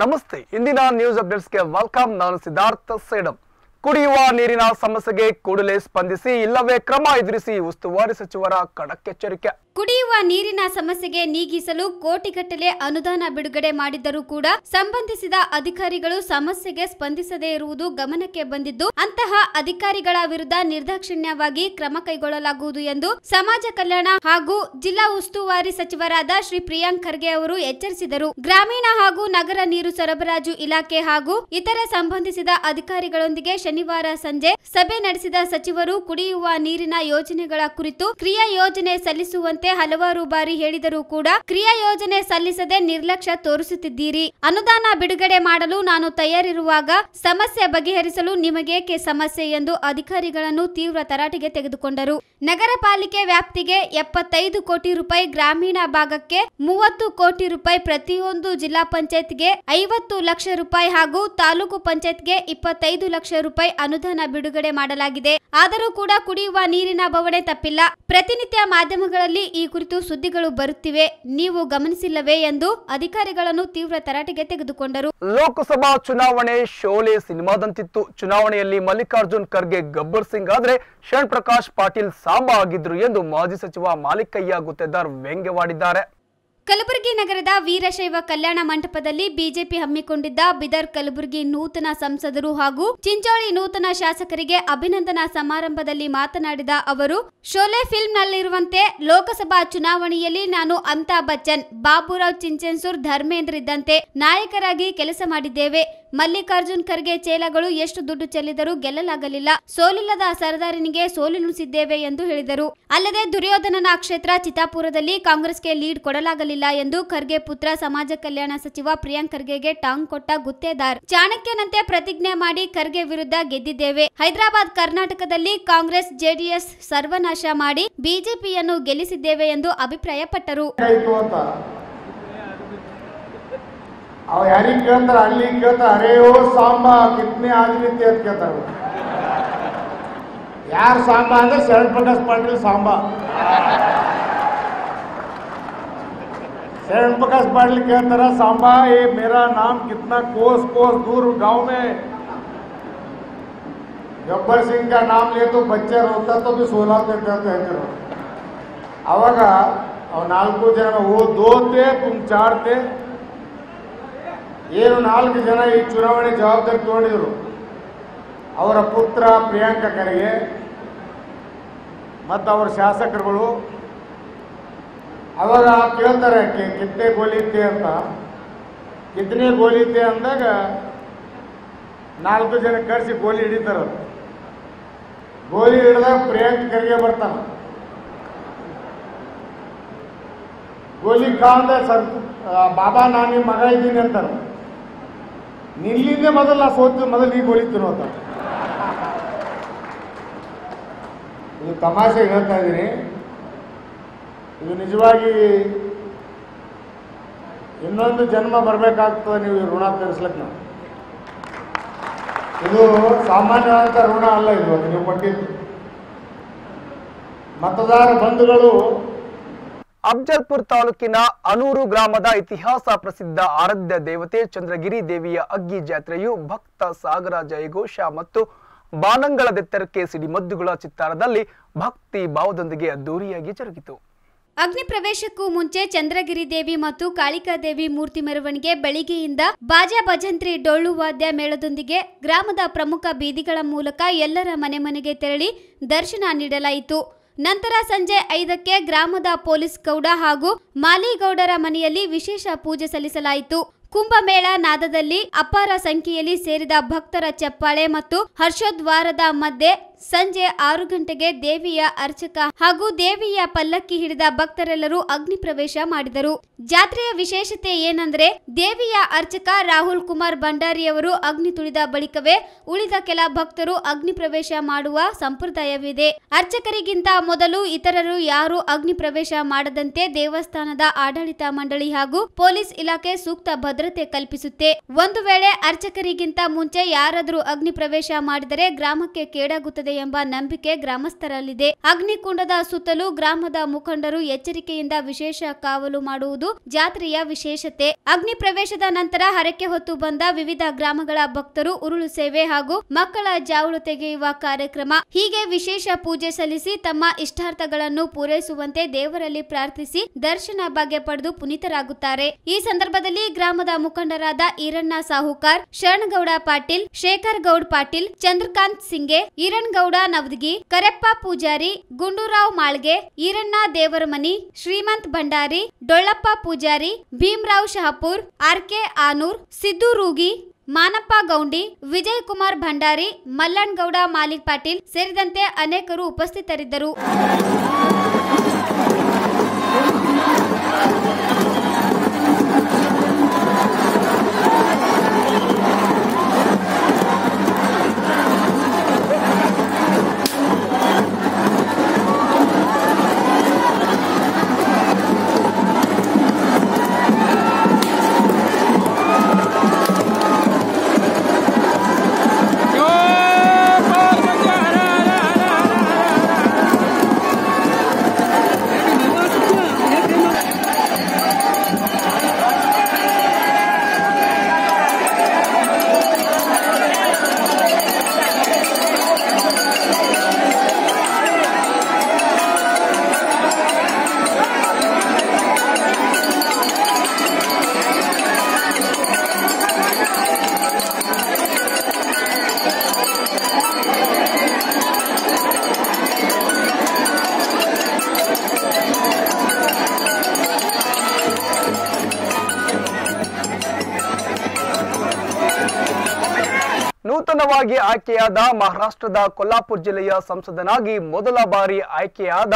नमस्ते Indi news updates के welcome नान सिद्धार्थ सेडम ಕುಡಿಯುವ ನೀರಿನ ಸಮಸ್ಯೆಗೆ ಕೂಡಲೇ ಸ್ಪಂದಿಸಿ ಇಲ್ಲವೇ ಕ್ರಮ ಎದುರಿಸಿ ಉಸ್ತುವಾರಿ ಸಚಿವರ ಖಡಕ್ಕೆಚ್ಚರಿಕೆ ಕುಡಿಯುವ ನೀರಿನ ಸಮಸ್ಯೆಗೆ ನೀಗಿಸಲು ಕೋಟಿಗಟ್ಟಲೆ ಅನುದಾನ ಬಿಡುಗಡೆ ಮಾಡಿದ್ದರೂ ಕೂಡ ಸಂಬಂಧಿಸಿದ ಅಧಿಕಾರಿಗಳು ಸಮಸ್ಯೆಗೆ ಸ್ಪಂದಿಸದೇ ಇರುವುದು ಗಮನಕ್ಕೆ ಬಂದಿದ್ದು ಅಂತಹ ಅಧಿಕಾರಿಗಳ ವಿರುದ್ಧ ನಿರ್ದಾಕ್ಷಿಣ್ಯವಾಗಿ ಕ್ರಮ ಕೈಗೊಳ್ಳಲಾಗುವುದು ಎಂದು ಸಮಾಜ ಕಲ್ಯಾಣ ಹಾಗೂ ಜಿಲ್ಲಾ ಉಸ್ತುವಾರಿ ಸಚಿವರಾದ ಶ್ರೀ ಪ್ರಿಯಾಂಕ್ ಖರ್ಗೆ ಅವರು ಎಚ್ಚರಿಸಿದರು ಗ್ರಾಮೀಣ ಹಾಗೂ ನಗರ ನೀರು ಸರಬರಾಜು ಇಲಾಖೆ ಹಾಗೂ ಇತರೆ ಸಂಬಂಧಿಸಿದ ಅಧಿಕಾರಿಗಳೊಂದಿಗೆ ಶನಿವಾರ ಸಂಜೆ ಸಭೆ ನಡೆಸಿದ ಸಚಿವರು ಕುಡಿಯುವ ನೀರಿನ ಯೋಜನೆಗಳ ಕುರಿತು ಕ್ರಿಯಾ ಯೋಜನೆ ಸಲ್ಲಿಸುವಂತೆ ಹಲವಾರು ಬಾರಿ ಹೇಳಿದರೂ ಕೂಡ ಕ್ರಿಯಾ ಯೋಜನೆ ಸಲ್ಲಿಸದೆ ನಿರ್ಲಕ್ಷ್ಯ ತೋರಿಸುತ್ತಿದ್ದೀರಿ ಅನುದಾನ ಬಿಡುಗಡೆ ಮಾಡಲು ನಾನು ತಯಾರಿರುವಾಗ ಸಮಸ್ಯೆ ಬಗೆಹರಿಸಲು ನಿಮಗೇಕೆ ಸಮಸ್ಯೆ ಎಂದು ಅಧಿಕಾರಿಗಳನ್ನು ತೀವ್ರ ತರಾಟೆಗೆ ತೆಗೆದುಕೊಂಡರು ನಗರ ಪಾಲಿಕೆ ವ್ಯಾಪ್ತಿಗೆ ಎಪ್ಪತ್ತೈದು ಕೋಟಿ ರೂಪಾಯಿ ಗ್ರಾಮೀಣ ಭಾಗಕ್ಕೆ ಮೂವತ್ತು ಕೋಟಿ ರೂಪಾಯಿ ಪ್ರತಿಯೊಂದು ಜಿಲ್ಲಾ ಪಂಚಾಯತ್ಗೆ ಐವತ್ತು ಲಕ್ಷ ರೂಪಾಯಿ ಹಾಗೂ ತಾಲೂಕು ಪಂಚಾಯತ್ಗೆ ಇಪ್ಪತ್ತೈದು ಲಕ್ಷ ರೂಪಾಯಿ ರೂಪಾಯಿ ಅನುದಾನ ಬಿಡುಗಡೆ ಮಾಡಲಾಗಿದೆ ಆದರೂ ಕೂಡ ಕುಡಿಯುವ ನೀರಿನ ಬವಣೆ ತಪ್ಪಿಲ್ಲ ಪ್ರತಿನಿತ್ಯ ಮಾಧ್ಯಮಗಳಲ್ಲಿ ಈ ಕುರಿತು ಸುದ್ದಿಗಳು ಬರುತ್ತಿವೆ ನೀವು ಗಮನಿಸಿಲ್ಲವೇ ಎಂದು ಅಧಿಕಾರಿಗಳನ್ನು ತೀವ್ರ ತರಾಟೆಗೆ ತೆಗೆದುಕೊಂಡರು ಲೋಕಸಭಾ ಚುನಾವಣೆ ಶೋಲೆ ಸಿನಿಮಾದಂತಿತ್ತು ಚುನಾವಣೆಯಲ್ಲಿ ಮಲ್ಲಿಕಾರ್ಜುನ್ ಖರ್ಗೆ ಗಬ್ಬರ್ ಸಿಂಗ್ ಆದ್ರೆ ಶರಣ್ ಪ್ರಕಾಶ್ ಪಾಟೀಲ್ ಸಾಂಬ ಆಗಿದ್ರು ಎಂದು ಮಾಜಿ ಸಚಿವ ಮಾಲಿಕಯ್ಯ ಗುತ್ತೇದಾರ್ ವ್ಯಂಗ್ಯವಾಡಿದ್ದಾರೆ ಕಲಬುರಗಿ ನಗರದ ವೀರಶೈವ ಕಲ್ಯಾಣ ಮಂಟಪದಲ್ಲಿ ಬಿಜೆಪಿ ಹಮ್ಮಿಕೊಂಡಿದ್ದ ಬಿದರ್ ಕಲಬುರಗಿ ನೂತನ ಸಂಸದರು ಹಾಗೂ ಚಿಂಚೋಳಿ ನೂತನ ಶಾಸಕರಿಗೆ ಅಭಿನಂದನಾ ಸಮಾರಂಭದಲ್ಲಿ ಮಾತನಾಡಿದ ಅವರು ಶೋಲೆ ಫಿಲ್ಮ್ನಲ್ಲಿರುವಂತೆ ಲೋಕಸಭಾ ಚುನಾವಣೆಯಲ್ಲಿ ನಾನು ಅಮಿತಾಬ್ ಬಚ್ಚನ್ ಬಾಬುರಾವ್ ಚಿಂಚನ್ಸೂರ್ ಧರ್ಮೇಂದ್ರ ಇದ್ದಂತೆ ನಾಯಕರಾಗಿ ಕೆಲಸ ಮಾಡಿದ್ದೇವೆ ಮಲ್ಲಿಕಾರ್ಜುನ್ ಖರ್ಗೆ ಚೇಲಗಳು ಎಷ್ಟು ದುಡ್ಡು ಚೆಲ್ಲಿದರೂ ಗೆಲ್ಲಲಾಗಲಿಲ್ಲ ಸೋಲಿಲ್ಲದ ಸರದಾರನಿಗೆ ಸೋಲುಣಿಸಿದ್ದೇವೆ ಎಂದು ಹೇಳಿದರು ಅಲ್ಲದೆ ದುರ್ಯೋಧನನ ಕ್ಷೇತ್ರ ಚಿತಾಪುರದಲ್ಲಿ ಕಾಂಗ್ರೆಸ್ಗೆ ಲೀಡ್ ಕೊಡಲಾಗಲಿಲ್ಲ ಎಂದು ಖರ್ಗೆ ಪುತ್ರ ಸಮಾಜ ಕಲ್ಯಾಣ ಸಚಿವ ಪ್ರಿಯಾಂಕ್ ಖರ್ಗೆಗೆ ಟಾಂಗ್ ಕೊಟ್ಟ ಗುತ್ತೇದಾರ್ ಚಾಣಕ್ಯನಂತೆ ಪ್ರತಿಜ್ಞೆ ಮಾಡಿ ಖರ್ಗೆ ವಿರುದ್ಧ ಗೆದ್ದಿದ್ದೇವೆ ಹೈದರಾಬಾದ್ ಕರ್ನಾಟಕದಲ್ಲಿ ಕಾಂಗ್ರೆಸ್ ಜೆಡಿಎಸ್ ಸರ್ವನಾಶ ಮಾಡಿ ಬಿಜೆಪಿಯನ್ನು ಗೆಲ್ಲಿಸಿದ್ದೇವೆ ಎಂದು ಅಭಿಪ್ರಾಯಪಟ್ಟರು अरे ಯಾರಿಗೆ ಕೇಳ್ತಾರ ಅಲ್ಲಿ ಕೇಳ್ತಾರ ಅರೇ ಓ ಸಾಂಬ ಕಿತ್ನೆ ಆದ್ರಿ ಅಂತ ಕೇಳ್ತಾರ ಯಾರು ಸಾಂಬ ಅಂದ್ರೆ ಶರಣ್ ಪ್ರಕಾಶ್ ಪಾಟೀಲ್ शरण प्रकाश सांबा ये मेरा नाम कितना कोस कोस दूर गांव में गब्बर सिंह का नाम ले तो बच्चे रोता तो भी सोलह तेज कहते रहो नाकु जन वो दो थे तुम चार थे ಏನು ನಾಲ್ಕು ಜನ ಈ ಚುನಾವಣೆ ಜವಾಬ್ದಾರಿ ತಗೊಂಡಿದ್ರು ಅವರ ಪುತ್ರ ಪ್ರಿಯಾಂಕ ಖರ್ಗೆ ಮತ್ತು ಅವರ ಶಾಸಕರುಗಳು ಅವಾಗ ಕೇಳ್ತಾರೆ ಕಿತ್ತೆ ಗೋಲಿತೆ ಅಂತ ಕಿತ್ತನೆ ಇದ್ದೆ ಅಂದಾಗ ನಾಲ್ಕು ಜನ ಕರೆಸಿ ಗೋಲಿ ಹಿಡಿತಾರ ಗೋಲಿ ಹಿಡಿದಾಗ ಪ್ರಿಯಾಂಕ ಖರ್ಗೆ ಬರ್ತಾನ ಗೋಲಿ ಕಾಂದ ಸರ್ ಬಾಬಾ ನಾನಿ ಮಗ ಇದ್ದೀನಿ ಅಂತಾರೆ ನಿಲ್ಲಿಂದ ಮೊದಲ ಸೋತು ಮೊದಲು ಈಗ ಹೊಲಿತೀರೋ ಅಂತ ಇದು ತಮಾಷೆ ಹೇಳ್ತಾ ಇದ್ದೀನಿ ಇದು ನಿಜವಾಗಿ ಇನ್ನೊಂದು ಜನ್ಮ ಬರಬೇಕಾಗ್ತದೆ ನೀವು ಋಣ ತೀರಿಸ್ಲಿಕ್ಕೆ ನಾವು ಇದು ಸಾಮಾನ್ಯವಾದಂಥ ಋಣ ಅಲ್ಲ ಇದು ನೀವು ಕೊಟ್ಟಿದ್ದು ಮತದಾರ ಬಂಧುಗಳು ಅಫ್ಜಲ್ಪುರ್ ತಾಲೂಕಿನ ಅನೂರು ಗ್ರಾಮದ ಇತಿಹಾಸ ಪ್ರಸಿದ್ಧ ಆರಾಧ್ಯ ದೇವತೆ ಚಂದ್ರಗಿರಿ ದೇವಿಯ ಅಗ್ಗಿ ಜಾತ್ರೆಯು ಭಕ್ತ ಸಾಗರ ಜಯಘೋಷ ಮತ್ತು ಬಾನಂಗಳದೆತ್ತರಕ್ಕೆ ಸಿಡಿಮದ್ದುಗಳ ಚಿತ್ತಾರದಲ್ಲಿ ಭಕ್ತಿ ಭಾವದೊಂದಿಗೆ ಅದ್ದೂರಿಯಾಗಿ ಜರುಗಿತು ಅಗ್ನಿ ಪ್ರವೇಶಕ್ಕೂ ಮುಂಚೆ ಚಂದ್ರಗಿರಿ ದೇವಿ ಮತ್ತು ಕಾಳಿಕಾದೇವಿ ಮೂರ್ತಿ ಮೆರವಣಿಗೆ ಬೆಳಿಗ್ಗೆಯಿಂದ ಬಾಜಾ ಭಜಂತ್ರಿ ಡೊಳ್ಳು ವಾದ್ಯ ಮೇಳದೊಂದಿಗೆ ಗ್ರಾಮದ ಪ್ರಮುಖ ಬೀದಿಗಳ ಮೂಲಕ ಎಲ್ಲರ ಮನೆ ಮನೆಗೆ ತೆರಳಿ ದರ್ಶನ ನೀಡಲಾಯಿತು ನಂತರ ಸಂಜೆ ಐದಕ್ಕೆ ಗ್ರಾಮದ ಪೊಲೀಸ್ ಗೌಡ ಹಾಗೂ ಮಾಲಿಗೌಡರ ಮನೆಯಲ್ಲಿ ವಿಶೇಷ ಪೂಜೆ ಸಲ್ಲಿಸಲಾಯಿತು ಕುಂಭಮೇಳ ನಾದದಲ್ಲಿ ಅಪಾರ ಸಂಖ್ಯೆಯಲ್ಲಿ ಸೇರಿದ ಭಕ್ತರ ಚಪ್ಪಾಳೆ ಮತ್ತು ಹರ್ಷೋದ್ವಾರದ ಮಧ್ಯೆ ಸಂಜೆ ಆರು ಗಂಟೆಗೆ ದೇವಿಯ ಅರ್ಚಕ ಹಾಗೂ ದೇವಿಯ ಪಲ್ಲಕ್ಕಿ ಹಿಡಿದ ಭಕ್ತರೆಲ್ಲರೂ ಅಗ್ನಿ ಪ್ರವೇಶ ಮಾಡಿದರು ಜಾತ್ರೆಯ ವಿಶೇಷತೆ ಏನಂದ್ರೆ ದೇವಿಯ ಅರ್ಚಕ ರಾಹುಲ್ ಕುಮಾರ್ ಭಂಡಾರಿಯವರು ಅಗ್ನಿ ತುಳಿದ ಬಳಿಕವೇ ಉಳಿದ ಕೆಲ ಭಕ್ತರು ಅಗ್ನಿ ಪ್ರವೇಶ ಮಾಡುವ ಸಂಪ್ರದಾಯವಿದೆ ಅರ್ಚಕರಿಗಿಂತ ಮೊದಲು ಇತರರು ಯಾರು ಅಗ್ನಿ ಪ್ರವೇಶ ಮಾಡದಂತೆ ದೇವಸ್ಥಾನದ ಆಡಳಿತ ಮಂಡಳಿ ಹಾಗೂ ಪೊಲೀಸ್ ಇಲಾಖೆ ಸೂಕ್ತ ಭದ್ರತೆ ಕಲ್ಪಿಸುತ್ತೆ ಒಂದು ವೇಳೆ ಅರ್ಚಕರಿಗಿಂತ ಮುಂಚೆ ಯಾರಾದರೂ ಅಗ್ನಿ ಪ್ರವೇಶ ಮಾಡಿದರೆ ಗ್ರಾಮಕ್ಕೆ ಕೇಡಾಗುತ್ತದೆ ಎಂಬ ನಂಬಿಕೆ ಗ್ರಾಮಸ್ಥರಲ್ಲಿದೆ ಅಗ್ನಿಕುಂಡದ ಸುತ್ತಲೂ ಗ್ರಾಮದ ಮುಖಂಡರು ಎಚ್ಚರಿಕೆಯಿಂದ ವಿಶೇಷ ಕಾವಲು ಮಾಡುವುದು ಜಾತ್ರೆಯ ವಿಶೇಷತೆ ಅಗ್ನಿ ಪ್ರವೇಶದ ನಂತರ ಹರಕೆ ಹೊತ್ತು ಬಂದ ವಿವಿಧ ಗ್ರಾಮಗಳ ಭಕ್ತರು ಉರುಳು ಸೇವೆ ಹಾಗೂ ಮಕ್ಕಳ ಜಾವಳು ತೆಗೆಯುವ ಕಾರ್ಯಕ್ರಮ ಹೀಗೆ ವಿಶೇಷ ಪೂಜೆ ಸಲ್ಲಿಸಿ ತಮ್ಮ ಇಷ್ಟಾರ್ಥಗಳನ್ನು ಪೂರೈಸುವಂತೆ ದೇವರಲ್ಲಿ ಪ್ರಾರ್ಥಿಸಿ ದರ್ಶನ ಭಾಗ್ಯ ಪಡೆದು ಪುನೀತರಾಗುತ್ತಾರೆ ಈ ಸಂದರ್ಭದಲ್ಲಿ ಗ್ರಾಮದ ಮುಖಂಡರಾದ ಈರಣ್ಣ ಸಾಹುಕಾರ್ ಶರಣಗೌಡ ಪಾಟೀಲ್ ಶೇಖರ್ ಗೌಡ್ ಪಾಟೀಲ್ ಚಂದ್ರಕಾಂತ್ ಸಿಂಗೆ ಈರಣ್ಗೌಡ ಗೌಡ ನವದಗಿ ಕರೆಪ್ಪ ಪೂಜಾರಿ ಗುಂಡೂರಾವ್ ಮಾಳ್ಗೆ ಈರಣ್ಣ ದೇವರಮನಿ ಶ್ರೀಮಂತ್ ಭಂಡಾರಿ ಡೊಳ್ಳಪ್ಪ ಪೂಜಾರಿ ಭೀಮರಾವ್ ಶಹಪುರ್ ಆರ್ ಕೆ ಆನೂರ್ ಸಿದ್ದು ರೂಗಿ ಮಾನಪ್ಪ ಗೌಂಡಿ ವಿಜಯ್ ಕುಮಾರ್ ಭಂಡಾರಿ ಮಲ್ಲಣ್ಣಗೌಡ ಮಾಲಿಕ್ ಪಾಟೀಲ್ ಸೇರಿದಂತೆ ಅನೇಕರು ಉಪಸ್ಥಿತರಿದ್ದರು ಆಯ್ಕೆಯಾದ ಮಹಾರಾಷ್ಟ್ರದ ಕೊಲ್ಲಾಪುರ್ ಜಿಲ್ಲೆಯ ಸಂಸದನಾಗಿ ಮೊದಲ ಬಾರಿ ಆಯ್ಕೆಯಾದ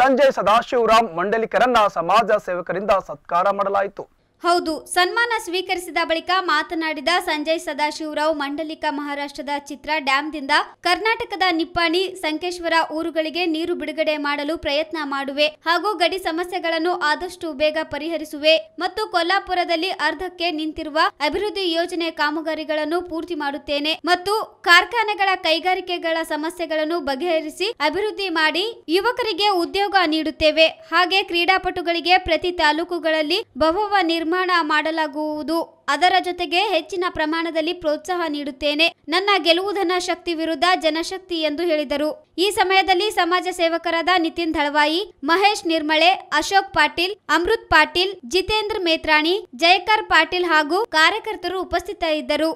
ಸಂಜಯ್ ಸದಾಶಿವರಾಮ್ ಮಂಡಲಿಕರನ್ನ ಸಮಾಜ ಸೇವಕರಿಂದ ಸತ್ಕಾರ ಮಾಡಲಾಯಿತು ಹೌದು ಸನ್ಮಾನ ಸ್ವೀಕರಿಸಿದ ಬಳಿಕ ಮಾತನಾಡಿದ ಸಂಜಯ್ ಸದಾಶಿವರಾವ್ ಮಂಡಲಿಕ ಮಹಾರಾಷ್ಟ್ರದ ಚಿತ್ರ ಡ್ಯಾಂದಿಂದ ಕರ್ನಾಟಕದ ನಿಪ್ಪಾಣಿ ಸಂಕೇಶ್ವರ ಊರುಗಳಿಗೆ ನೀರು ಬಿಡುಗಡೆ ಮಾಡಲು ಪ್ರಯತ್ನ ಮಾಡುವೆ ಹಾಗೂ ಗಡಿ ಸಮಸ್ಯೆಗಳನ್ನು ಆದಷ್ಟು ಬೇಗ ಪರಿಹರಿಸುವೆ ಮತ್ತು ಕೊಲ್ಲಾಪುರದಲ್ಲಿ ಅರ್ಧಕ್ಕೆ ನಿಂತಿರುವ ಅಭಿವೃದ್ಧಿ ಯೋಜನೆ ಕಾಮಗಾರಿಗಳನ್ನು ಪೂರ್ತಿ ಮಾಡುತ್ತೇನೆ ಮತ್ತು ಕಾರ್ಖಾನೆಗಳ ಕೈಗಾರಿಕೆಗಳ ಸಮಸ್ಯೆಗಳನ್ನು ಬಗೆಹರಿಸಿ ಅಭಿವೃದ್ಧಿ ಮಾಡಿ ಯುವಕರಿಗೆ ಉದ್ಯೋಗ ನೀಡುತ್ತೇವೆ ಹಾಗೆ ಕ್ರೀಡಾಪಟುಗಳಿಗೆ ಪ್ರತಿ ತಾಲೂಕುಗಳಲ್ಲಿ ಬಹುವ ನಿರ್ಮಾಣ ನಿರ್ಮಾಣ ಮಾಡಲಾಗುವುದು ಅದರ ಜೊತೆಗೆ ಹೆಚ್ಚಿನ ಪ್ರಮಾಣದಲ್ಲಿ ಪ್ರೋತ್ಸಾಹ ನೀಡುತ್ತೇನೆ ನನ್ನ ಗೆಲುವು ಧನ ಶಕ್ತಿ ವಿರುದ್ಧ ಜನಶಕ್ತಿ ಎಂದು ಹೇಳಿದರು ಈ ಸಮಯದಲ್ಲಿ ಸಮಾಜ ಸೇವಕರಾದ ನಿತಿನ್ ಧಳವಾಯಿ ಮಹೇಶ್ ನಿರ್ಮಳೆ ಅಶೋಕ್ ಪಾಟೀಲ್ ಅಮೃತ್ ಪಾಟೀಲ್ ಜಿತೇಂದ್ರ ಮೇತ್ರಾಣಿ ಜಯಕರ್ ಪಾಟೀಲ್ ಹಾಗೂ ಕಾರ್ಯಕರ್ತರು ಉಪಸ್ಥಿತರಿದ್ದರು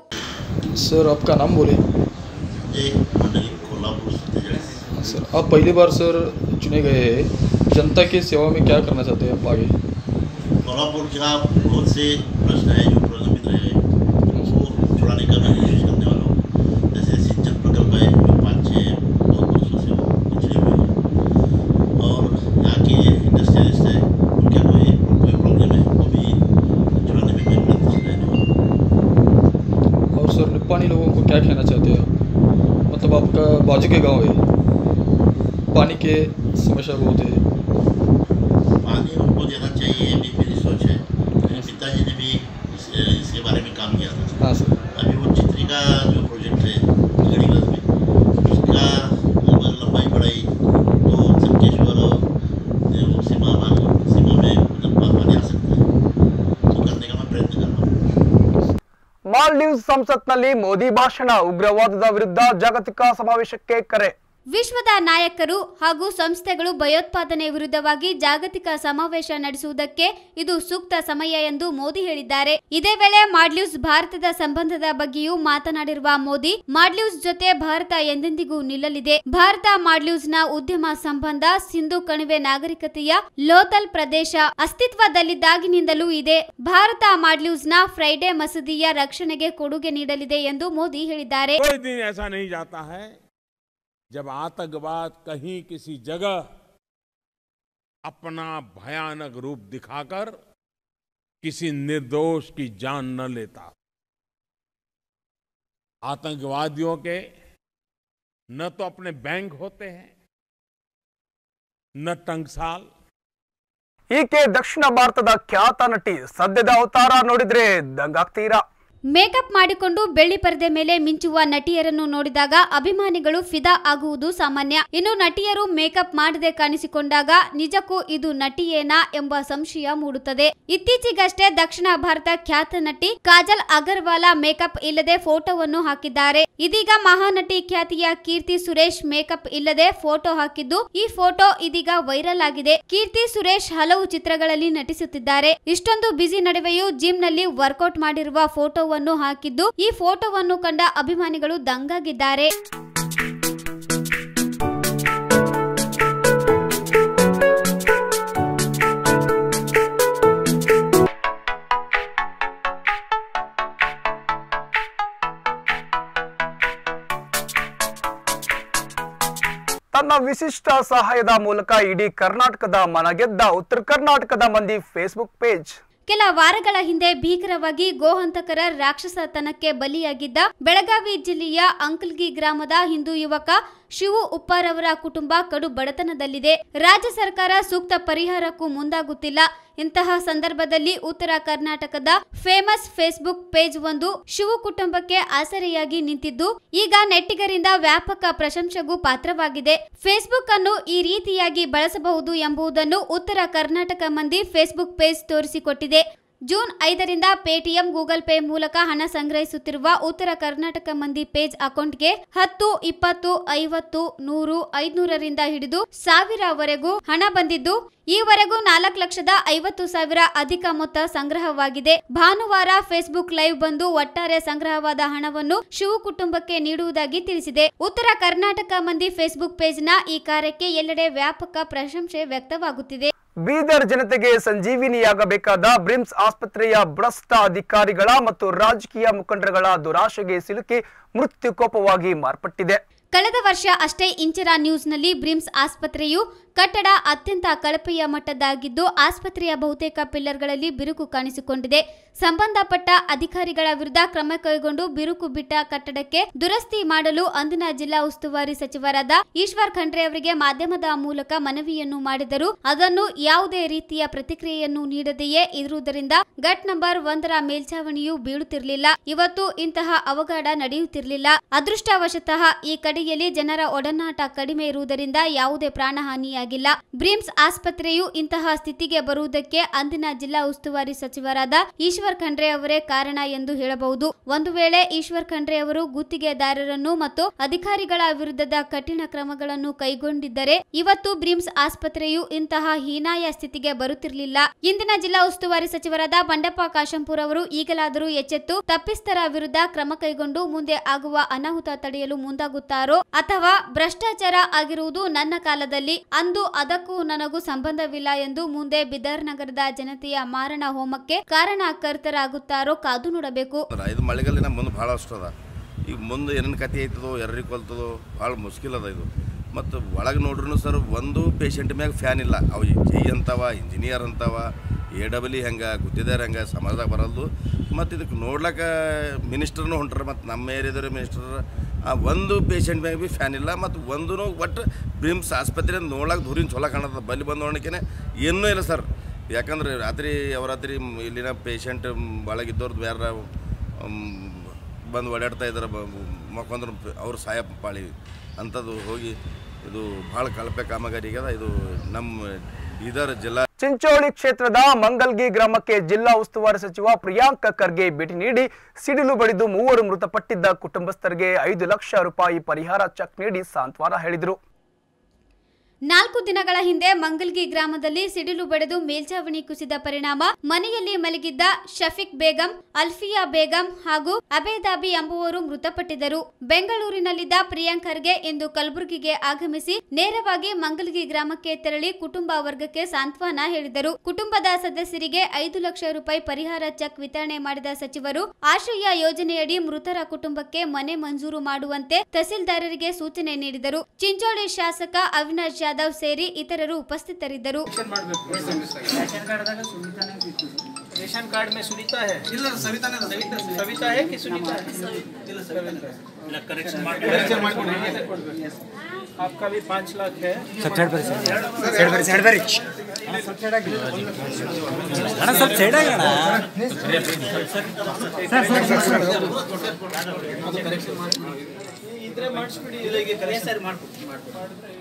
जनता कोल्हापुर का बहुत से प्रश्न है जो प्रलंबित रहे हैं उनको छुड़ाने का मैं कोशिश करने वाला हूँ जैसे सिंचन प्रकल्प है जो पाँच छः बहुत वर्षों से वो पिछड़े हुए हैं और यहाँ के इंडस्ट्रियलिस्ट हैं उनके तो कोई कोई प्रॉब्लम है वो भी छुड़ाने में मैं प्रयत्नशील रहने वाला और सर निपानी लोगों को क्या कहना चाहते हैं मतलब आपका बाजू के गाँव है पानी के समस्या बहुत है पानी उनको देना चाहिए છે અને પિતાજીને ભી ઇસકે બારેમે કામ ન આતા હા સર હવે ઉצત્રીકા જો પ્રોજેક્ટ છે જરીલા છે ના મતલબ લંબાઈ બડાઈ તો શંકેશ્વર ને ઓ સીમામાં સીમામે નું કામ આસાક તો ગમેગા બ્રેક કરવો મોલડ્યુસ સંસદ નલે મોદી ભાષણ ઉગ્રવાદતા વિરુદ્ધ જગતિકા સભાવિષ્ય કે કરે ವಿಶ್ವದ ನಾಯಕರು ಹಾಗೂ ಸಂಸ್ಥೆಗಳು ಭಯೋತ್ಪಾದನೆ ವಿರುದ್ಧವಾಗಿ ಜಾಗತಿಕ ಸಮಾವೇಶ ನಡೆಸುವುದಕ್ಕೆ ಇದು ಸೂಕ್ತ ಸಮಯ ಎಂದು ಮೋದಿ ಹೇಳಿದ್ದಾರೆ ಇದೇ ವೇಳೆ ಮಾಡ್ಲ್ಯೂಸ್ ಭಾರತದ ಸಂಬಂಧದ ಬಗ್ಗೆಯೂ ಮಾತನಾಡಿರುವ ಮೋದಿ ಮಾಡ್ಲ್ಯೂಸ್ ಜೊತೆ ಭಾರತ ಎಂದೆಂದಿಗೂ ನಿಲ್ಲಲಿದೆ ಭಾರತ ಮಾಡ್ಲ್ಯೂಸ್ನ ಉದ್ಯಮ ಸಂಬಂಧ ಸಿಂಧು ಕಣಿವೆ ನಾಗರಿಕತೆಯ ಲೋತಲ್ ಪ್ರದೇಶ ಅಸ್ತಿತ್ವದಲ್ಲಿದ್ದಾಗಿನಿಂದಲೂ ಇದೆ ಭಾರತ ಮಾಡ್ಲ್ಯೂಸ್ನ ಫ್ರೈಡೆ ಮಸೀದಿಯ ರಕ್ಷಣೆಗೆ ಕೊಡುಗೆ ನೀಡಲಿದೆ ಎಂದು ಮೋದಿ ಹೇಳಿದ್ದಾರೆ जब आतंकवाद कहीं किसी जगह अपना भयानक रूप दिखाकर किसी निर्दोष की जान न लेता आतंकवादियों के न तो अपने बैंक होते हैं न ಟಂಕ್ಸಾಲ್ ಈಕೆ ದಕ್ಷಿಣ ಭಾರತದ ಖ್ಯಾತ ನಟಿ ಸದ್ಯದ ಅವತಾರ ನೋಡಿದ್ರೆ ದಂಗಾಗ್ತೀರಾ ಮೇಕಪ್ ಮಾಡಿಕೊಂಡು ಬೆಳ್ಳಿ ಪರದೆ ಮೇಲೆ ಮಿಂಚುವ ನಟಿಯರನ್ನು ನೋಡಿದಾಗ ಅಭಿಮಾನಿಗಳು ಫಿದಾ ಆಗುವುದು ಸಾಮಾನ್ಯ ಇನ್ನು ನಟಿಯರು ಮೇಕಪ್ ಮಾಡದೆ ಕಾಣಿಸಿಕೊಂಡಾಗ ನಿಜಕ್ಕೂ ಇದು ನಟಿಯೇನಾ ಎಂಬ ಸಂಶಯ ಮೂಡುತ್ತದೆ ಇತ್ತೀಚೆಗಷ್ಟೇ ದಕ್ಷಿಣ ಭಾರತ ಖ್ಯಾತ ನಟಿ ಕಾಜಲ್ ಅಗರ್ವಾಲ ಮೇಕಪ್ ಇಲ್ಲದೆ ಫೋಟೋವನ್ನು ಹಾಕಿದ್ದಾರೆ ಇದೀಗ ಮಹಾನಟಿ ಖ್ಯಾತಿಯ ಕೀರ್ತಿ ಸುರೇಶ್ ಮೇಕಪ್ ಇಲ್ಲದೆ ಫೋಟೋ ಹಾಕಿದ್ದು ಈ ಫೋಟೋ ಇದೀಗ ವೈರಲ್ ಆಗಿದೆ ಕೀರ್ತಿ ಸುರೇಶ್ ಹಲವು ಚಿತ್ರಗಳಲ್ಲಿ ನಟಿಸುತ್ತಿದ್ದಾರೆ ಇಷ್ಟೊಂದು ಬ್ಯುಸಿ ನಡುವೆಯೂ ಜಿಮ್ ನಲ್ಲಿ ವರ್ಕೌಟ್ ಮಾಡಿರುವ ಫೋಟೋ ಫೋಟೋವನ್ನು ಹಾಕಿದ್ದು ಈ ಫೋಟೋವನ್ನು ಕಂಡ ಅಭಿಮಾನಿಗಳು ದಂಗಾಗಿದ್ದಾರೆ ತನ್ನ ವಿಶಿಷ್ಟ ಸಹಾಯದ ಮೂಲಕ ಇಡೀ ಕರ್ನಾಟಕದ ಮನಗೆದ್ದ ಉತ್ತರ ಕರ್ನಾಟಕದ ಮಂದಿ ಫೇಸ್ಬುಕ್ ಪೇಜ್ ಕೆಲ ವಾರಗಳ ಹಿಂದೆ ಭೀಕರವಾಗಿ ಗೋಹಂತಕರ ರಾಕ್ಷಸತನಕ್ಕೆ ಬಲಿಯಾಗಿದ್ದ ಬೆಳಗಾವಿ ಜಿಲ್ಲೆಯ ಅಂಕಲ್ಗಿ ಗ್ರಾಮದ ಹಿಂದೂ ಯುವಕ ಶಿವು ಉಪ್ಪಾರವರ ಕುಟುಂಬ ಕಡು ಬಡತನದಲ್ಲಿದೆ ರಾಜ್ಯ ಸರ್ಕಾರ ಸೂಕ್ತ ಪರಿಹಾರಕ್ಕೂ ಮುಂದಾಗುತ್ತಿಲ್ಲ ಇಂತಹ ಸಂದರ್ಭದಲ್ಲಿ ಉತ್ತರ ಕರ್ನಾಟಕದ ಫೇಮಸ್ ಫೇಸ್ಬುಕ್ ಪೇಜ್ ಒಂದು ಶಿವ ಕುಟುಂಬಕ್ಕೆ ಆಸರೆಯಾಗಿ ನಿಂತಿದ್ದು ಈಗ ನೆಟ್ಟಿಗರಿಂದ ವ್ಯಾಪಕ ಪ್ರಶಂಸೆಗೂ ಪಾತ್ರವಾಗಿದೆ ಫೇಸ್ಬುಕ್ ಅನ್ನು ಈ ರೀತಿಯಾಗಿ ಬಳಸಬಹುದು ಎಂಬುದನ್ನು ಉತ್ತರ ಕರ್ನಾಟಕ ಮಂದಿ ಫೇಸ್ಬುಕ್ ಪೇಜ್ ತೋರಿಸಿಕೊಟ್ಟಿದೆ ಜೂನ್ ಐದರಿಂದ ಪೇಟಿಎಂ ಗೂಗಲ್ ಪೇ ಮೂಲಕ ಹಣ ಸಂಗ್ರಹಿಸುತ್ತಿರುವ ಉತ್ತರ ಕರ್ನಾಟಕ ಮಂದಿ ಪೇಜ್ ಅಕೌಂಟ್ಗೆ ಹತ್ತು ಇಪ್ಪತ್ತು ಐವತ್ತು ನೂರು ಐದುನೂರರಿಂದ ಹಿಡಿದು ಸಾವಿರವರೆಗೂ ಹಣ ಬಂದಿದ್ದು ಈವರೆಗೂ ನಾಲ್ಕು ಲಕ್ಷದ ಐವತ್ತು ಸಾವಿರ ಅಧಿಕ ಮೊತ್ತ ಸಂಗ್ರಹವಾಗಿದೆ ಭಾನುವಾರ ಫೇಸ್ಬುಕ್ ಲೈವ್ ಬಂದು ಒಟ್ಟಾರೆ ಸಂಗ್ರಹವಾದ ಹಣವನ್ನು ಶಿವ ಕುಟುಂಬಕ್ಕೆ ನೀಡುವುದಾಗಿ ತಿಳಿಸಿದೆ ಉತ್ತರ ಕರ್ನಾಟಕ ಮಂದಿ ಫೇಸ್ಬುಕ್ ಪೇಜ್ನ ಈ ಕಾರ್ಯಕ್ಕೆ ಎಲ್ಲೆಡೆ ವ್ಯಾಪಕ ಪ್ರಶಂಸೆ ವ್ಯಕ್ತವಾಗುತ್ತಿದೆ ಬೀದರ್ ಜನತೆಗೆ ಸಂಜೀವಿನಿಯಾಗಬೇಕಾದ ಬ್ರಿಮ್ಸ್ ಆಸ್ಪತ್ರೆಯ ಭ್ರಷ್ಟ ಅಧಿಕಾರಿಗಳ ಮತ್ತು ರಾಜಕೀಯ ಮುಖಂಡರಗಳ ದುರಾಶೆಗೆ ಸಿಲುಕಿ ಮೃತ್ಯುಕೋಪವಾಗಿ ಮಾರ್ಪಟ್ಟಿದೆ ಕಳೆದ ವರ್ಷ ಅಷ್ಟೇ ಇಂಚರ ನ್ಯೂಸ್ನಲ್ಲಿ ಬ್ರಿಮ್ಸ್ ಆಸ್ಪತ್ರೆಯು ಕಟ್ಟಡ ಅತ್ಯಂತ ಕಳಪೆಯ ಮಟ್ಟದ್ದಾಗಿದ್ದು ಆಸ್ಪತ್ರೆಯ ಬಹುತೇಕ ಪಿಲ್ಲರ್ಗಳಲ್ಲಿ ಬಿರುಕು ಕಾಣಿಸಿಕೊಂಡಿದೆ ಸಂಬಂಧಪಟ್ಟ ಅಧಿಕಾರಿಗಳ ವಿರುದ್ಧ ಕ್ರಮ ಕೈಗೊಂಡು ಬಿರುಕು ಬಿಟ್ಟ ಕಟ್ಟಡಕ್ಕೆ ದುರಸ್ತಿ ಮಾಡಲು ಅಂದಿನ ಜಿಲ್ಲಾ ಉಸ್ತುವಾರಿ ಸಚಿವರಾದ ಈಶ್ವರ್ ಖಂಡ್ರೆ ಅವರಿಗೆ ಮಾಧ್ಯಮದ ಮೂಲಕ ಮನವಿಯನ್ನು ಮಾಡಿದರು ಅದನ್ನು ಯಾವುದೇ ರೀತಿಯ ಪ್ರತಿಕ್ರಿಯೆಯನ್ನು ನೀಡದೆಯೇ ಇರುವುದರಿಂದ ಘಟ್ ನಂಬರ್ ಒಂದರ ಮೇಲ್ಛಾವಣಿಯೂ ಬೀಳುತ್ತಿರಲಿಲ್ಲ ಇವತ್ತು ಇಂತಹ ಅವಘಡ ನಡೆಯುತ್ತಿರಲಿಲ್ಲ ಅದೃಷ್ಟವಶತಃ ಈ ಕಡೆಯಲ್ಲಿ ಜನರ ಒಡನಾಟ ಕಡಿಮೆ ಇರುವುದರಿಂದ ಯಾವುದೇ ಪ್ರಾಣಹಾನಿಯ ಭಾಗಿಯಾಗಿಲ್ಲ ಬ್ರಿಮ್ಸ್ ಆಸ್ಪತ್ರೆಯು ಇಂತಹ ಸ್ಥಿತಿಗೆ ಬರುವುದಕ್ಕೆ ಅಂದಿನ ಜಿಲ್ಲಾ ಉಸ್ತುವಾರಿ ಸಚಿವರಾದ ಈಶ್ವರ್ ಖಂಡ್ರೆ ಅವರೇ ಕಾರಣ ಎಂದು ಹೇಳಬಹುದು ಒಂದು ವೇಳೆ ಈಶ್ವರ್ ಖಂಡ್ರೆ ಅವರು ಗುತ್ತಿಗೆದಾರರನ್ನು ಮತ್ತು ಅಧಿಕಾರಿಗಳ ವಿರುದ್ಧದ ಕಠಿಣ ಕ್ರಮಗಳನ್ನು ಕೈಗೊಂಡಿದ್ದರೆ ಇವತ್ತು ಬ್ರಿಮ್ಸ್ ಆಸ್ಪತ್ರೆಯು ಇಂತಹ ಹೀನಾಯ ಸ್ಥಿತಿಗೆ ಬರುತ್ತಿರಲಿಲ್ಲ ಇಂದಿನ ಜಿಲ್ಲಾ ಉಸ್ತುವಾರಿ ಸಚಿವರಾದ ಬಂಡಪ್ಪ ಕಾಶಂಪುರ ಅವರು ಈಗಲಾದರೂ ಎಚ್ಚೆತ್ತು ತಪ್ಪಿಸ್ತರ ವಿರುದ್ಧ ಕ್ರಮ ಕೈಗೊಂಡು ಮುಂದೆ ಆಗುವ ಅನಾಹುತ ತಡೆಯಲು ಮುಂದಾಗುತ್ತಾರೋ ಅಥವಾ ಭ್ರಷ್ಟಾಚಾರ ಆಗಿರುವುದು ನನ್ನ ಕಾಲದಲ್ಲಿ ಅಂದ ಅಂದು ಅದಕ್ಕೂ ನನಗೂ ಸಂಬಂಧವಿಲ್ಲ ಎಂದು ಮುಂದೆ ಬಿದರ್ ನಗರದ ಜನತೆಯ ಮಾರಣ ಹೋಮಕ್ಕೆ ಕಾರಣ ಕರ್ತರಾಗುತ್ತಾರೋ ಕಾದು ನೋಡಬೇಕು ಇದು ಮಳೆಗಾಲಿನ ಮುಂದೆ ಬಹಳ ಅಷ್ಟದ ಈಗ ಮುಂದೆ ಏನೇನು ಕತೆ ಐತದೋ ಎರರಿಗೆ ಕೊಲ್ತದೋ ಭಾಳ ಮುಷ್ಕಿಲ್ ಅದ ಇದು ಮತ್ತು ಒಳಗೆ ನೋಡ್ರೂ ಸರ್ ಒಂದು ಪೇಷಂಟ್ ಮ್ಯಾಗ ಫ್ಯಾನ್ ಇಲ್ಲ ಅವು ಜೈ ಅಂತವ ಇಂಜಿನಿಯರ್ ಅಂತವ ಎ ಡಬಲ್ ಇ ಹೆಂಗೆ ಗುತ್ತಿದಾರೆ ಹೆಂಗೆ ಸಮಾಜದಾಗ ಬರಲ್ದು ಮತ್ತು ಇದಕ್ಕೆ ನೋಡ್ಲಿಕ್ಕೆ ಮಿನಿಸ್ಟರ್ನು ಹೊಂಟ್ರೆ ಮತ್ತು ನಮ್ಮ ಏರಿಯಾದವ್ರ ಮಿನಿಸ್ಟರ್ ಆ ಒಂದು ಪೇಷಂಟ್ ಮ್ಯಾಗ ಭೀ ಫ್ಯಾನ್ ಇಲ್ಲ ಮತ್ತು ಒಂದೂ ಒಟ್ಟು ಬ್ರಿಮ್ಸ್ ಆಸ್ಪತ್ರೆ ನೋಡಕ್ಕೆ ದೂರಿನ ಚೊಲೋ ಬಲಿ ಬಲ್ಲಿ ನೋಡಿಕೆನೆ ಏನೂ ಇಲ್ಲ ಸರ್ ಯಾಕಂದ್ರೆ ರಾತ್ರಿ ಅವರಾತ್ರಿ ಇಲ್ಲಿನ ಪೇಷಂಟ್ ಒಳಗಿದ್ದವ್ರದ್ದು ಬೇರೆ ಬಂದು ಓಡಾಡ್ತಾ ಇದ್ದಾರೆ ಮಕ್ಕಂದ್ರೆ ಅವ್ರು ಸಹಾಯ ಪಾಳಿ ಅಂಥದ್ದು ಹೋಗಿ ಇದು ಭಾಳ ಕಳಪೆ ಕಾಮಗಾರಿಗೆ ಅದ ಇದು ನಮ್ಮ ಇದರ ಜಿಲ್ಲಾ ಚಿಂಚೋಳಿ ಕ್ಷೇತ್ರದ ಮಂಗಲ್ಗಿ ಗ್ರಾಮಕ್ಕೆ ಜಿಲ್ಲಾ ಉಸ್ತುವಾರಿ ಸಚಿವ ಪ್ರಿಯಾಂಕ ಖರ್ಗೆ ಭೇಟಿ ನೀಡಿ ಸಿಡಿಲು ಬಡಿದು ಮೂವರು ಮೃತಪಟ್ಟಿದ್ದ ಕುಟುಂಬಸ್ಥರಿಗೆ ಐದು ಲಕ್ಷ ರೂಪಾಯಿ ಪರಿಹಾರ ಚೆಕ್ ನೀಡಿ ಸಾಂತ್ವನ ಹೇಳಿದರು ನಾಲ್ಕು ದಿನಗಳ ಹಿಂದೆ ಮಂಗಲ್ಗಿ ಗ್ರಾಮದಲ್ಲಿ ಸಿಡಿಲು ಬಡಿದು ಮೇಲ್ಛಾವಣಿ ಕುಸಿದ ಪರಿಣಾಮ ಮನೆಯಲ್ಲಿ ಮಲಗಿದ್ದ ಶಫಿಕ್ ಬೇಗಂ ಅಲ್ಫಿಯಾ ಬೇಗಂ ಹಾಗೂ ಅಬೇದಾಬಿ ಎಂಬುವರು ಮೃತಪಟ್ಟಿದ್ದರು ಬೆಂಗಳೂರಿನಲ್ಲಿದ್ದ ಪ್ರಿಯಾಂಕರ್ಗೆ ಇಂದು ಕಲಬುರಗಿಗೆ ಆಗಮಿಸಿ ನೇರವಾಗಿ ಮಂಗಲ್ಗಿ ಗ್ರಾಮಕ್ಕೆ ತೆರಳಿ ಕುಟುಂಬ ವರ್ಗಕ್ಕೆ ಸಾಂತ್ವನ ಹೇಳಿದರು ಕುಟುಂಬದ ಸದಸ್ಯರಿಗೆ ಐದು ಲಕ್ಷ ರೂಪಾಯಿ ಪರಿಹಾರ ಚೆಕ್ ವಿತರಣೆ ಮಾಡಿದ ಸಚಿವರು ಆಶ್ರಯ ಯೋಜನೆಯಡಿ ಮೃತರ ಕುಟುಂಬಕ್ಕೆ ಮನೆ ಮಂಜೂರು ಮಾಡುವಂತೆ ತಹಸೀಲ್ದಾರರಿಗೆ ಸೂಚನೆ ನೀಡಿದರು ಚಿಂಚೋಳಿ ಶಾಸಕ ಅವಿನಾಶ್ ಯಾದವ್ ಸೇರಿ ಇತರರು ಉಪಸ್ಥಿತರಿದ್ದರು ರೇಷನ್ ಕಾರ್ಡ್ में सुनीता है ಇಲ್ಲ ಸವಿತಾ ಸವಿತಾ ಸವಿತಾ है कि सुनीता है ಇಲ್ಲ ಸವಿತಾ ಇಲ್ಲ ಕರೆಕ್ಷನ್ ಮಾಡ್ಕೊಂಡು ಕರೆಕ್ಷನ್ ಮಾಡ್ಕೊಂಡು आपका भी पाँच लाख है सब्सिडी पर सब्सिडी पर सब्सिडी पर ಅಣ್ಣ ಸ್ವಲ್ಪ ಸೈಡ್ ಆಗಿ ಅಣ್ಣ ಸರ್ ಸರ್ ಸರ್ ಇದ್ರೆ ಮಾಡಿಸ್ಬಿಡಿ ಇಲ್ಲಿಗೆ ಕರೆಕ್ಷನ್ ಮಾಡ್ಬಿಡಿ ಮಾಡ್ಬಿಡಿ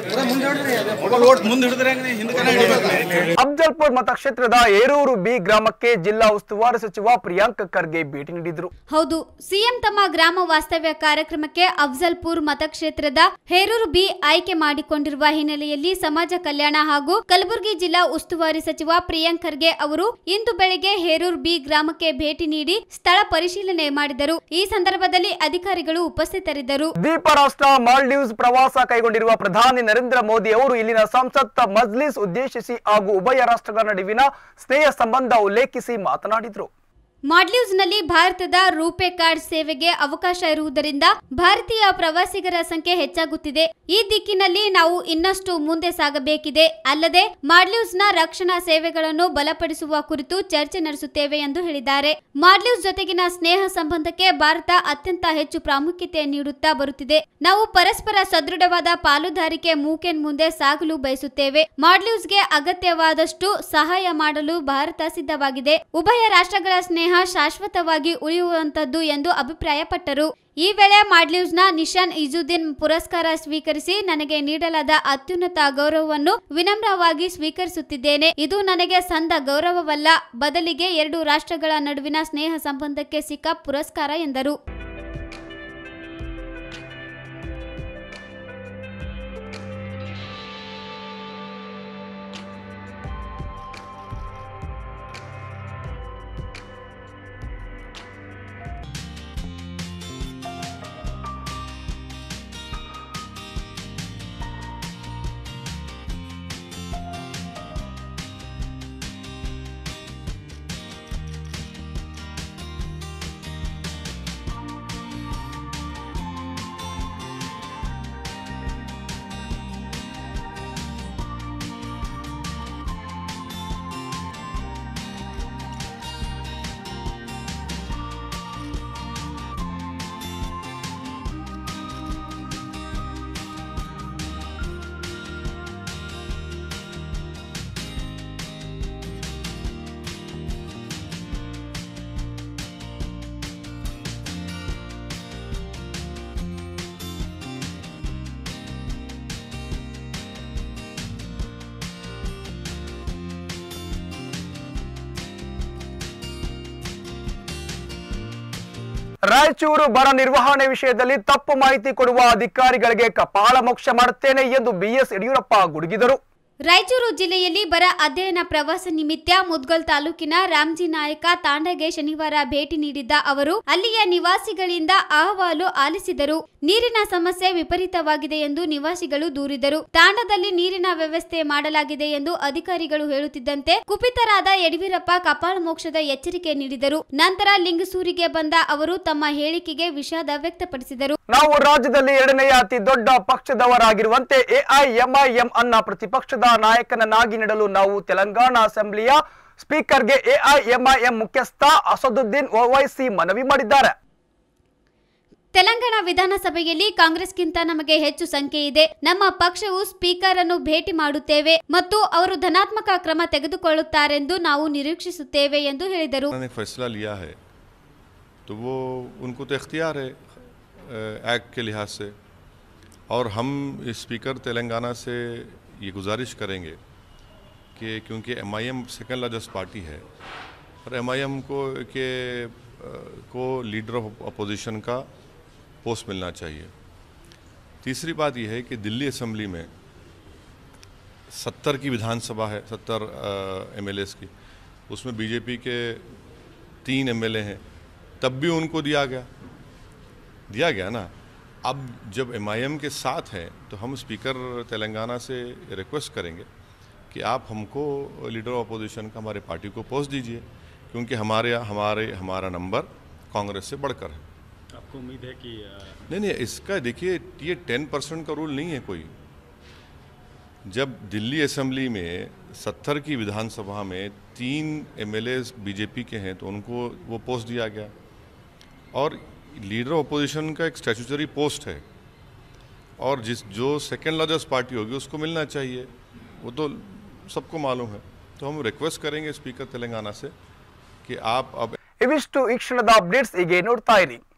ಅಫ್ಜಲ್ಪುರ್ ಮತಕ್ಷೇತ್ರದ ಏರೂರು ಬಿ ಗ್ರಾಮಕ್ಕೆ ಜಿಲ್ಲಾ ಉಸ್ತುವಾರಿ ಸಚಿವ ಪ್ರಿಯಾಂಕ್ ಖರ್ಗೆ ಭೇಟಿ ನೀಡಿದ್ರು ಹೌದು ಸಿಎಂ ತಮ್ಮ ಗ್ರಾಮ ವಾಸ್ತವ್ಯ ಕಾರ್ಯಕ್ರಮಕ್ಕೆ ಅಫ್ಜಲ್ಪುರ್ ಮತಕ್ಷೇತ್ರದ ಹೇರೂರು ಬಿ ಆಯ್ಕೆ ಮಾಡಿಕೊಂಡಿರುವ ಹಿನ್ನೆಲೆಯಲ್ಲಿ ಸಮಾಜ ಕಲ್ಯಾಣ ಹಾಗೂ ಕಲಬುರಗಿ ಜಿಲ್ಲಾ ಉಸ್ತುವಾರಿ ಸಚಿವ ಪ್ರಿಯಾಂಕ್ ಖರ್ಗೆ ಅವರು ಇಂದು ಬೆಳಿಗ್ಗೆ ಹೇರೂರು ಬಿ ಗ್ರಾಮಕ್ಕೆ ಭೇಟಿ ನೀಡಿ ಸ್ಥಳ ಪರಿಶೀಲನೆ ಮಾಡಿದರು ಈ ಸಂದರ್ಭದಲ್ಲಿ ಅಧಿಕಾರಿಗಳು ಉಪಸ್ಥಿತರಿದ್ದರು ದ್ವೀಪ ರಾಷ್ಟ್ರ ಮಾಲ್ಡೀವ್ಸ್ ಪ್ರವಾಸ ಕೈಗೊಂಡಿರುವ ಪ್ರಧಾನಿ ನರೇಂದ್ರ ನರೇಂದ್ರ ಮೋದಿ ಅವರು ಇಲ್ಲಿನ ಸಂಸತ್ ಮಜ್ಲಿಸ್ ಉದ್ದೇಶಿಸಿ ಹಾಗೂ ಉಭಯ ರಾಷ್ಟ್ರಗಳ ನಡುವಿನ ಸ್ನೇಹ ಸಂಬಂಧ ಉಲ್ಲೇಖಿಸಿ ಮಾತನಾಡಿದರು ನಲ್ಲಿ ಭಾರತದ ರೂಪೆ ಕಾರ್ಡ್ ಸೇವೆಗೆ ಅವಕಾಶ ಇರುವುದರಿಂದ ಭಾರತೀಯ ಪ್ರವಾಸಿಗರ ಸಂಖ್ಯೆ ಹೆಚ್ಚಾಗುತ್ತಿದೆ ಈ ದಿಕ್ಕಿನಲ್ಲಿ ನಾವು ಇನ್ನಷ್ಟು ಮುಂದೆ ಸಾಗಬೇಕಿದೆ ಅಲ್ಲದೆ ನ ರಕ್ಷಣಾ ಸೇವೆಗಳನ್ನು ಬಲಪಡಿಸುವ ಕುರಿತು ಚರ್ಚೆ ನಡೆಸುತ್ತೇವೆ ಎಂದು ಹೇಳಿದ್ದಾರೆ ಮಾಡ್ಲೀವ್ಸ್ ಜೊತೆಗಿನ ಸ್ನೇಹ ಸಂಬಂಧಕ್ಕೆ ಭಾರತ ಅತ್ಯಂತ ಹೆಚ್ಚು ಪ್ರಾಮುಖ್ಯತೆ ನೀಡುತ್ತಾ ಬರುತ್ತಿದೆ ನಾವು ಪರಸ್ಪರ ಸದೃಢವಾದ ಪಾಲುದಾರಿಕೆ ಮೂಕೆನ್ ಮುಂದೆ ಸಾಗಲು ಬಯಸುತ್ತೇವೆ ಮಾಡ್ಲೀವ್ಸ್ಗೆ ಅಗತ್ಯವಾದಷ್ಟು ಸಹಾಯ ಮಾಡಲು ಭಾರತ ಸಿದ್ಧವಾಗಿದೆ ಉಭಯ ರಾಷ್ಟ್ರಗಳ ಸ್ನೇಹ ಸ್ನೇಹ ಶಾಶ್ವತವಾಗಿ ಉಳಿಯುವಂಥದ್ದು ಎಂದು ಅಭಿಪ್ರಾಯಪಟ್ಟರು ಈ ವೇಳೆ ಮಾಡ್ಲೀವ್ಸ್ನ ನಿಶಾನ್ ಇಜುದ್ದೀನ್ ಪುರಸ್ಕಾರ ಸ್ವೀಕರಿಸಿ ನನಗೆ ನೀಡಲಾದ ಅತ್ಯುನ್ನತ ಗೌರವವನ್ನು ವಿನಮ್ರವಾಗಿ ಸ್ವೀಕರಿಸುತ್ತಿದ್ದೇನೆ ಇದು ನನಗೆ ಸಂದ ಗೌರವವಲ್ಲ ಬದಲಿಗೆ ಎರಡು ರಾಷ್ಟ್ರಗಳ ನಡುವಿನ ಸ್ನೇಹ ಸಂಬಂಧಕ್ಕೆ ಸಿಕ್ಕ ಪುರಸ್ಕಾರ ಎಂದರು ರಾಯಚೂರು ಬರ ನಿರ್ವಹಣೆ ವಿಷಯದಲ್ಲಿ ತಪ್ಪು ಮಾಹಿತಿ ಕೊಡುವ ಅಧಿಕಾರಿಗಳಿಗೆ ಕಪಾಳ ಮೋಕ್ಷ ಮಾಡುತ್ತೇನೆ ಎಂದು ಬಿಎಸ್ ಯಡಿಯೂರಪ್ಪ ಗುಡುಗಿದರು ರಾಯಚೂರು ಜಿಲ್ಲೆಯಲ್ಲಿ ಬರ ಅಧ್ಯಯನ ಪ್ರವಾಸ ನಿಮಿತ್ತ ಮುದ್ಗಲ್ ತಾಲೂಕಿನ ರಾಮ್ಜಿನಾಯಕ ತಾಂಡಗೆ ಶನಿವಾರ ಭೇಟಿ ನೀಡಿದ್ದ ಅವರು ಅಲ್ಲಿಯ ನಿವಾಸಿಗಳಿಂದ ಅಹವಾಲು ಆಲಿಸಿದರು ನೀರಿನ ಸಮಸ್ಯೆ ವಿಪರೀತವಾಗಿದೆ ಎಂದು ನಿವಾಸಿಗಳು ದೂರಿದರು ತಾಂಡದಲ್ಲಿ ನೀರಿನ ವ್ಯವಸ್ಥೆ ಮಾಡಲಾಗಿದೆ ಎಂದು ಅಧಿಕಾರಿಗಳು ಹೇಳುತ್ತಿದ್ದಂತೆ ಕುಪಿತರಾದ ಯಡಿಯೂರಪ್ಪ ಕಪಾಳ ಮೋಕ್ಷದ ಎಚ್ಚರಿಕೆ ನೀಡಿದರು ನಂತರ ಲಿಂಗಸೂರಿಗೆ ಬಂದ ಅವರು ತಮ್ಮ ಹೇಳಿಕೆಗೆ ವಿಷಾದ ವ್ಯಕ್ತಪಡಿಸಿದರು ನಾವು ರಾಜ್ಯದಲ್ಲಿ ಎರಡನೆಯ ಅತಿ ದೊಡ್ಡ ಪಕ್ಷದವರಾಗಿರುವಂತೆ ಎಐಎಂಐಎಂ ಅನ್ನ ಪ್ರತಿಪಕ್ಷದ ನಾಯಕನನ್ನಾಗಿ ನೀಡಲು ನಾವು ತೆಲಂಗಾಣ ಅಸೆಂಬ್ಲಿಯ ಸ್ಪೀಕರ್ಗೆ ಎಐಎಂಐಎಂ ಮುಖ್ಯಸ್ಥ ಅಸದುದ್ದೀನ್ ಓವೈಸಿ ಮನವಿ ಮಾಡಿದ್ದಾರೆ ತೆಲಂಗಾಣ ವಿಧಾನಸಭೆಯಲ್ಲಿ ಕಾಂಗ್ರೆಸ್ಗಿಂತ ನಮಗೆ ಹೆಚ್ಚು ಸಂಖ್ಯೆ ಇದೆ ನಮ್ಮ ಪಕ್ಷವು ಸ್ಪೀಕರ್ ಅನ್ನು ಭೇಟಿ ಮಾಡುತ್ತೇವೆ ಮತ್ತು ಅವರು ಧನಾತ್ಮಕ ಕ್ರಮ ತೆಗೆದುಕೊಳ್ಳುತ್ತಾರೆಂದು ನಾವು ನಿರೀಕ್ಷಿಸುತ್ತೇವೆ ಎಂದು ಹೇಳಿದರು एक्ट के लिहाज ये गुजारिश करेंगे कि क्योंकि M I M second largest party है और एम आई एम को के को लीडर ऑफ अपोजिशन का पोस्ट मिलना चाहिए तीसरी बात यह है कि दिल्ली असम्बली में सत्तर की विधानसभा है सत्तर एम एल की उसमें बीजेपी के तीन एम हैं तब भी उनको दिया गया दिया गया ना अब जब एम के साथ हैं तो हम स्पीकर तेलंगाना से रिक्वेस्ट करेंगे कि आप हमको लीडर अपोजिशन का हमारे पार्टी को पोस्ट दीजिए क्योंकि हमारे हमारे हमारा नंबर कांग्रेस से बढ़कर है आपको उम्मीद है कि नहीं नहीं इसका देखिए ये टेन परसेंट का रूल नहीं है कोई जब दिल्ली असेंबली में सत्तर की विधानसभा में तीन एम बीजेपी के हैं तो उनको वो पोस्ट दिया गया और लीडर ऑपोजिशन का एक स्टैचूचरी पोस्ट है और जिस जो सेकेंड लार्जेस्ट पार्टी होगी उसको मिलना चाहिए वो तो सबको मालूम है तो हम रिक्वेस्ट करेंगे स्पीकर तेलंगाना से कि आप अब I wish updates extend the updates